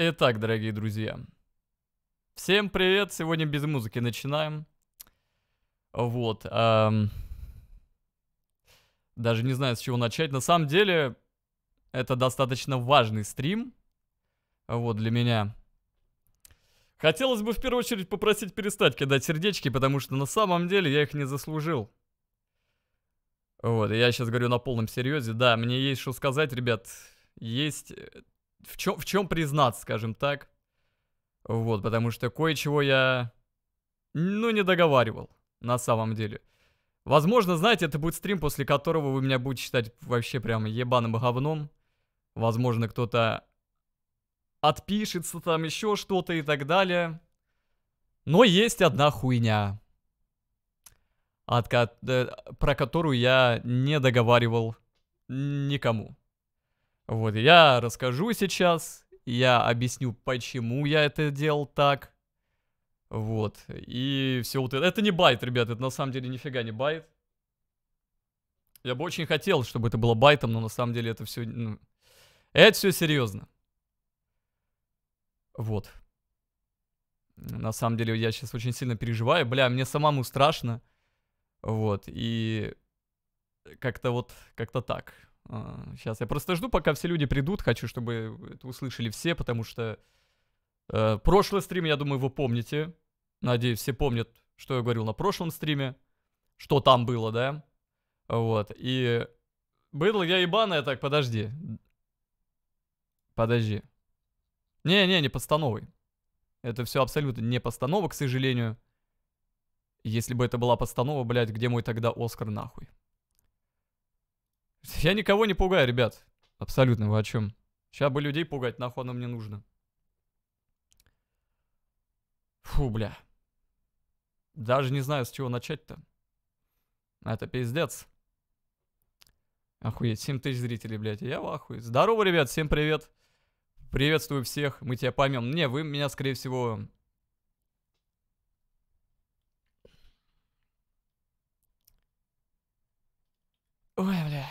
Итак, дорогие друзья. Всем привет, сегодня без музыки начинаем. Вот. Эм... Даже не знаю, с чего начать. На самом деле, это достаточно важный стрим. Вот, для меня. Хотелось бы в первую очередь попросить перестать кидать сердечки, потому что на самом деле я их не заслужил. Вот, я сейчас говорю на полном серьезе. Да, мне есть что сказать, ребят. Есть э, в чем, в чем признаться, скажем так. Вот, потому что кое-чего я, ну, не договаривал на самом деле. Возможно, знаете, это будет стрим, после которого вы меня будете считать вообще прям ебаным говном. Возможно, кто-то отпишется там еще что-то и так далее. Но есть одна хуйня, от ко- э, про которую я не договаривал никому. Вот, я расскажу сейчас, я объясню, почему я это делал так. Вот, и все вот это. Это не байт, ребят, это на самом деле нифига не байт. Я бы очень хотел, чтобы это было байтом, но на самом деле это все... Ну, это все серьезно. Вот. На самом деле я сейчас очень сильно переживаю. Бля, мне самому страшно. Вот, и... Как-то вот, как-то так. Сейчас а, я просто жду, пока все люди придут. Хочу, чтобы это услышали все, потому что э, прошлый стрим, я думаю, вы помните. Надеюсь, все помнят, что я говорил на прошлом стриме, что там было, да? Вот. И быдло я ебаное, так, подожди. Подожди. Не-не, не постановой. Это все абсолютно не постанова, к сожалению. Если бы это была постанова, блядь, где мой тогда Оскар нахуй? Я никого не пугаю, ребят. Абсолютно, вы о чем? Сейчас бы людей пугать, нахуй оно мне нужно. Фу, бля. Даже не знаю, с чего начать-то. А это пиздец. Охуеть, 7 тысяч зрителей, блядь, я в ахуе. Здорово, ребят, всем привет. Приветствую всех, мы тебя поймем. Не, вы меня, скорее всего... Ой, бля.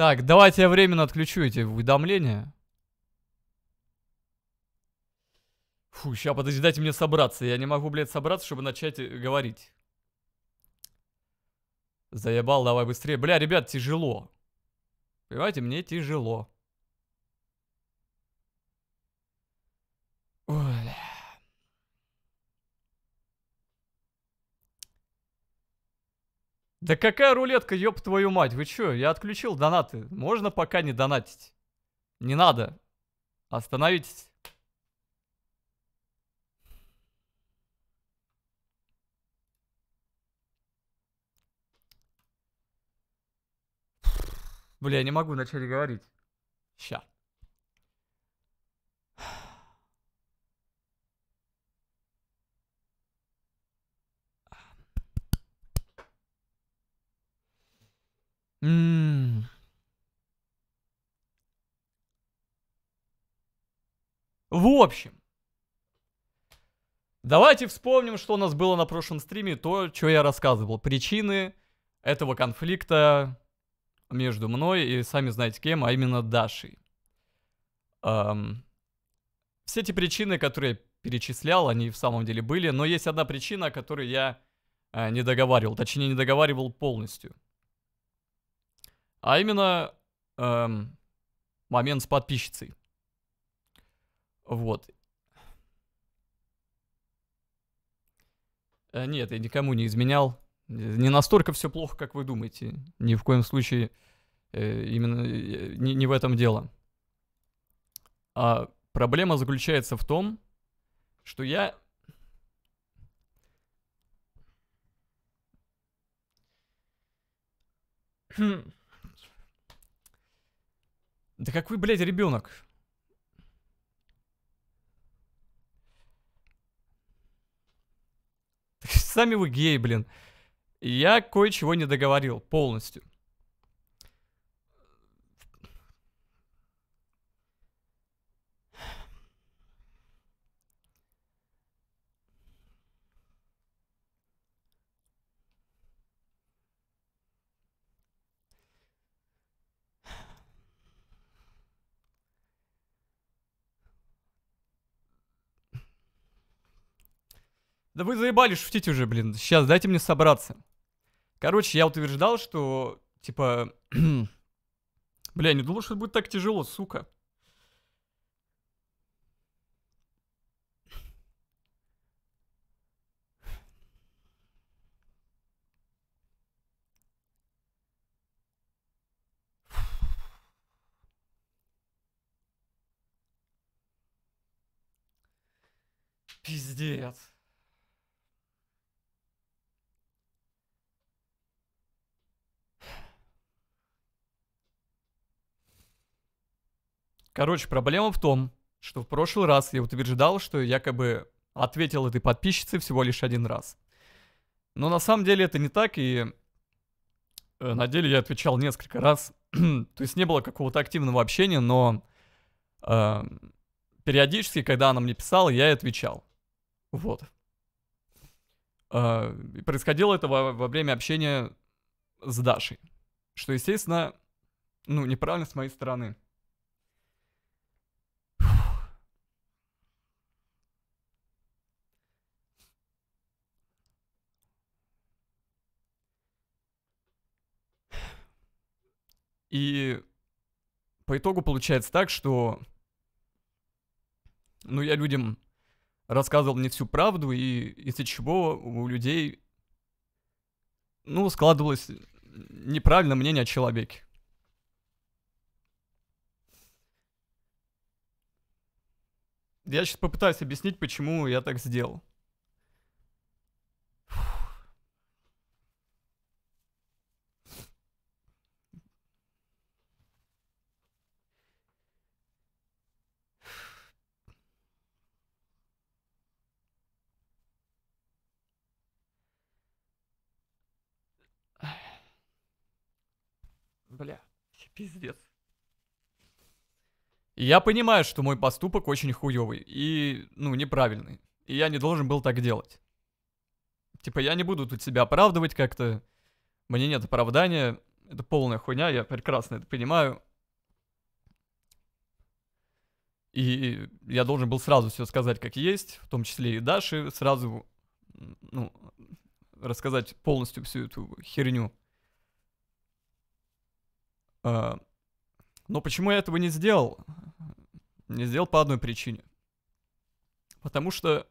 Так, давайте я временно отключу эти уведомления. Фу, сейчас, подожди, дайте мне собраться. Я не могу, блядь, собраться, чтобы начать э, говорить. Заебал, давай быстрее. Бля, ребят, тяжело. Понимаете, мне тяжело. бля. Да какая рулетка, ёб твою мать, вы чё? Я отключил донаты. Можно пока не донатить? Не надо. Остановитесь. Бля, я не могу начать говорить. Сейчас. В общем, давайте вспомним, что у нас было на прошлом стриме, то, что я рассказывал. Причины этого конфликта между мной и сами знаете кем, а именно Дашей. Эм, все эти причины, которые я перечислял, они в самом деле были, но есть одна причина, о которой я э, не договаривал, точнее не договаривал полностью – а именно эм, момент с подписчицей. Вот. Э, нет, я никому не изменял. Не настолько все плохо, как вы думаете. Ни в коем случае э, именно э, не, не в этом дело. А проблема заключается в том, что я Hmm. Да какой, блядь, ребенок? Сами вы гей, блин. Я кое-чего не договорил полностью. Да вы заебали шутить уже, блин. Сейчас дайте мне собраться. Короче, я утверждал, что, типа... Бля, не думал, что это будет так тяжело, сука. Пиздец. Короче, проблема в том, что в прошлый раз я утверждал, что якобы ответил этой подписчице всего лишь один раз. Но на самом деле это не так, и э, на деле я отвечал несколько раз. То есть не было какого-то активного общения, но э, периодически, когда она мне писала, я и отвечал. Вот. Э, происходило это во, во время общения с Дашей. Что, естественно, ну, неправильно с моей стороны. И по итогу получается так, что ну, я людям рассказывал не всю правду, и из-за чего у людей, ну, складывалось неправильное мнение о человеке. Я сейчас попытаюсь объяснить, почему я так сделал. Бля, пиздец. Я понимаю, что мой поступок очень хуёвый и, ну, неправильный. И я не должен был так делать. Типа, я не буду тут себя оправдывать как-то. Мне нет оправдания. Это полная хуйня, я прекрасно это понимаю. И я должен был сразу все сказать, как есть, в том числе и Даше, сразу, ну, рассказать полностью всю эту херню. А, но почему я этого не сделал? Не сделал по одной причине. Потому что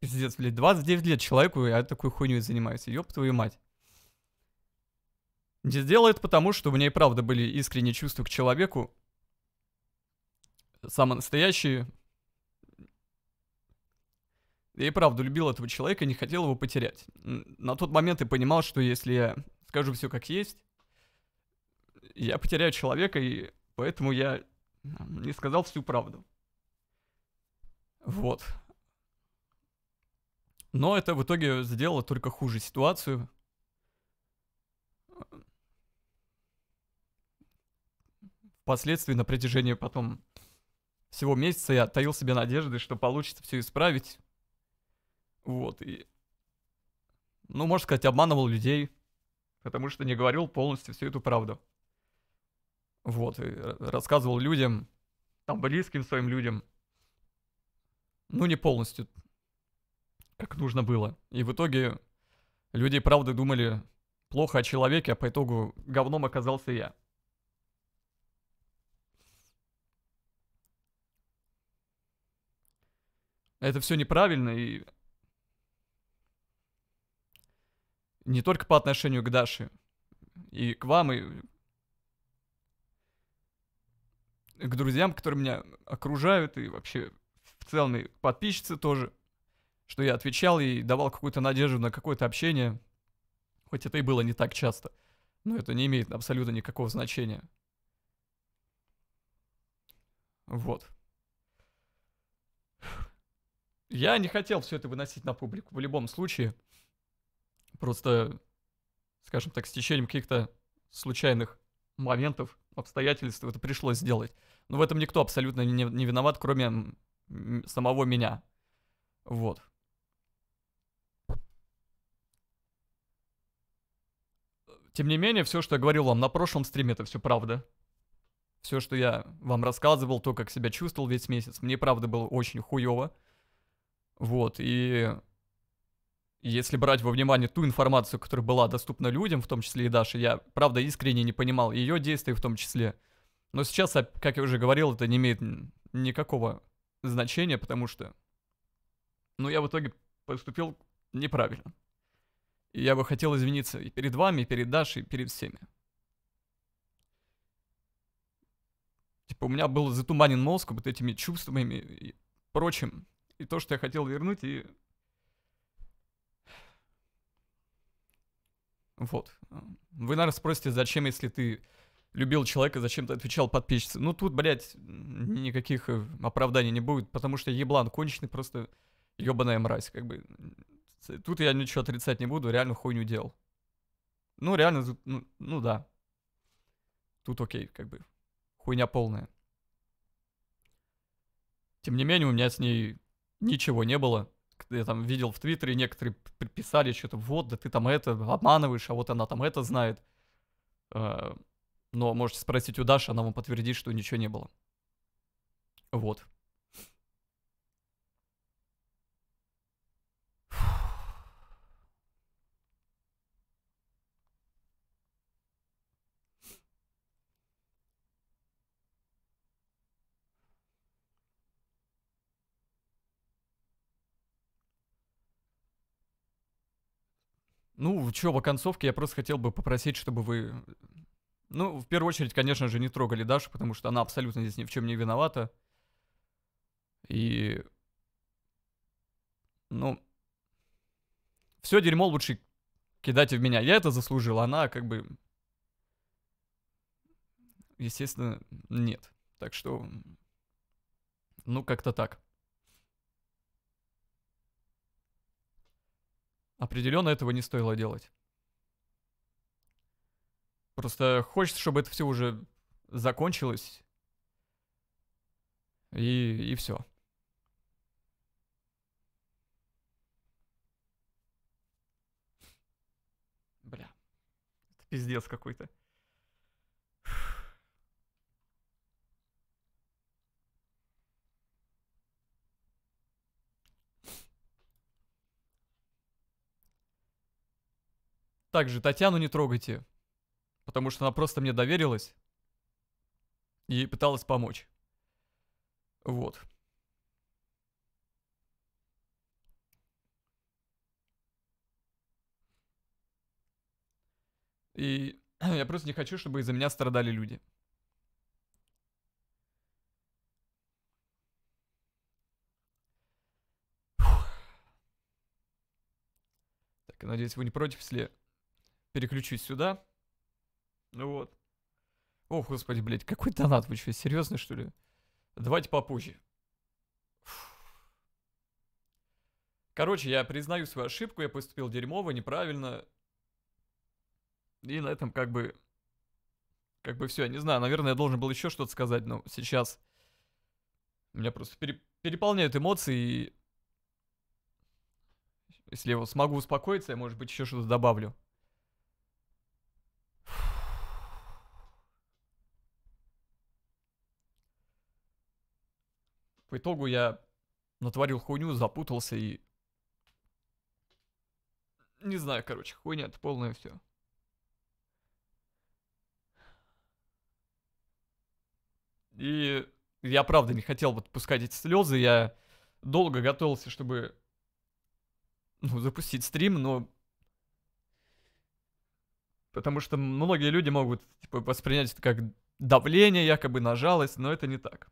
пиздец, блядь, 29 лет человеку, я такой хуйню занимаюсь, ёб твою мать. Не сделает потому, что у меня и правда были искренние чувства к человеку, самые настоящие, я и правда любил этого человека, не хотел его потерять. На тот момент я понимал, что если я скажу все как есть, я потеряю человека, и поэтому я не сказал всю правду. Вот. Но это в итоге сделало только хуже ситуацию. Впоследствии на протяжении потом всего месяца я таил себе надежды, что получится все исправить. Вот, и... Ну, можно сказать, обманывал людей, потому что не говорил полностью всю эту правду. Вот, и рассказывал людям, там, близким своим людям. Ну, не полностью, как нужно было. И в итоге люди, правда, думали плохо о человеке, а по итогу говном оказался я. Это все неправильно, и Не только по отношению к Даше. И к вам, и к друзьям, которые меня окружают, и вообще в целом и подписчицы тоже, что я отвечал и давал какую-то надежду на какое-то общение, хоть это и было не так часто, но это не имеет абсолютно никакого значения. Вот. Я не хотел все это выносить на публику в любом случае. Просто, скажем так, с течением каких-то случайных моментов, обстоятельств это пришлось сделать. Но в этом никто абсолютно не, не виноват, кроме самого меня. Вот. Тем не менее, все, что я говорил вам на прошлом стриме, это все правда. Все, что я вам рассказывал, то, как себя чувствовал весь месяц, мне правда было очень хуево. Вот, и если брать во внимание ту информацию, которая была доступна людям, в том числе и Даше, я, правда, искренне не понимал ее действий в том числе. Но сейчас, а, как я уже говорил, это не имеет никакого значения, потому что, ну, я в итоге поступил неправильно. И я бы хотел извиниться и перед вами, и перед Дашей, и перед всеми. Типа, у меня был затуманен мозг вот этими чувствами и прочим. И то, что я хотел вернуть, и Вот. Вы, наверное, спросите, зачем, если ты любил человека, зачем ты отвечал подписчице? Ну, тут, блядь, никаких э, оправданий не будет, потому что еблан конченый просто ебаная мразь, как бы. Тут я ничего отрицать не буду, реально хуйню делал. Ну, реально, ну, ну да. Тут окей, как бы. Хуйня полная. Тем не менее, у меня с ней ничего не было я там видел в Твиттере, некоторые писали что-то, вот, да ты там это обманываешь, а вот она там это знает. Э, но можете спросить у Даши, она вам подтвердит, что ничего не было. Вот. Ну, чё, по концовке я просто хотел бы попросить, чтобы вы... Ну, в первую очередь, конечно же, не трогали Дашу, потому что она абсолютно здесь ни в чем не виновата. И... Ну... Все дерьмо лучше кидайте в меня. Я это заслужил, а она как бы... Естественно, нет. Так что... Ну, как-то так. Определенно этого не стоило делать. Просто хочется, чтобы это все уже закончилось. И, и все. Бля. Это пиздец какой-то. Также Татьяну не трогайте, потому что она просто мне доверилась и пыталась помочь. Вот. И я просто не хочу, чтобы из-за меня страдали люди. Так, надеюсь, вы не против, если переключусь сюда. Ну вот. О, господи, блядь, какой донат, вы что, серьезно, что ли? Давайте попозже. Короче, я признаю свою ошибку, я поступил дерьмово, неправильно. И на этом как бы... Как бы все, не знаю, наверное, я должен был еще что-то сказать, но сейчас... Меня просто пере... переполняют эмоции, и... Если я смогу успокоиться, я, может быть, еще что-то добавлю. По итогу я натворил хуйню, запутался и... Не знаю, короче, хуйня это полное все. И я правда не хотел подпускать эти слезы, я долго готовился, чтобы ну, запустить стрим, но... Потому что многие люди могут типа, воспринять это как давление якобы на жалость, но это не так.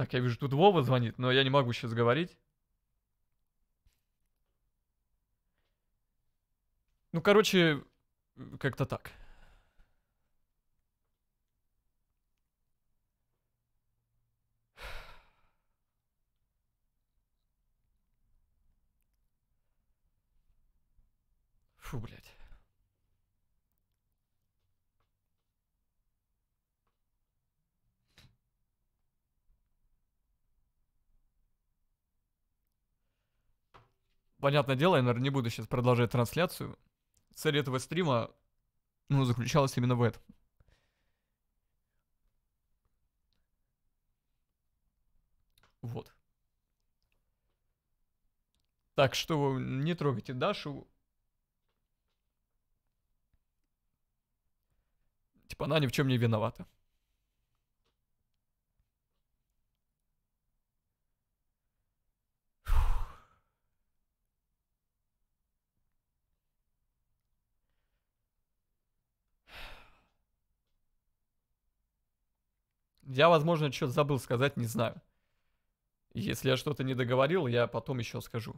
Так, я вижу, тут Вова звонит, но я не могу сейчас говорить. Ну, короче, как-то так. Фу, блядь. понятное дело, я, наверное, не буду сейчас продолжать трансляцию. Цель этого стрима, ну, заключалась именно в этом. Вот. Так что не трогайте Дашу. Типа она ни в чем не виновата. Я, возможно, что-то забыл сказать, не знаю. Если я что-то не договорил, я потом еще скажу.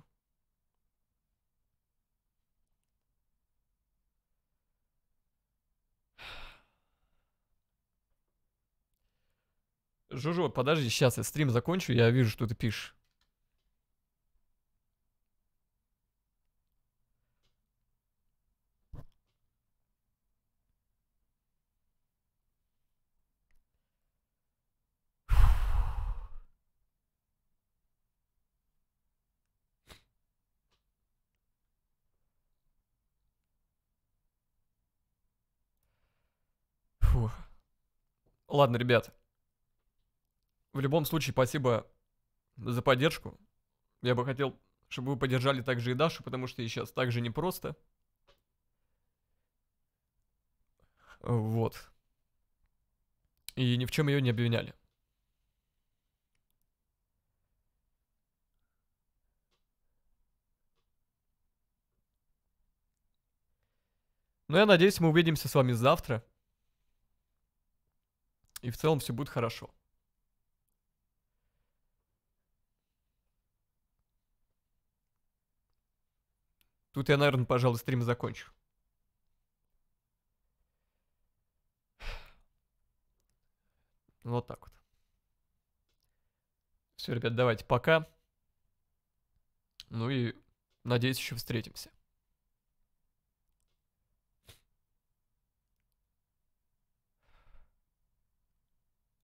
Жужо, подожди, сейчас я стрим закончу, я вижу, что ты пишешь. Фух. Ладно, ребят. В любом случае, спасибо за поддержку. Я бы хотел, чтобы вы поддержали также и Дашу, потому что ей сейчас также непросто. Вот. И ни в чем ее не обвиняли. Ну, я надеюсь, мы увидимся с вами завтра и в целом все будет хорошо. Тут я, наверное, пожалуй, стрим закончу. Вот так вот. Все, ребят, давайте пока. Ну и надеюсь, еще встретимся.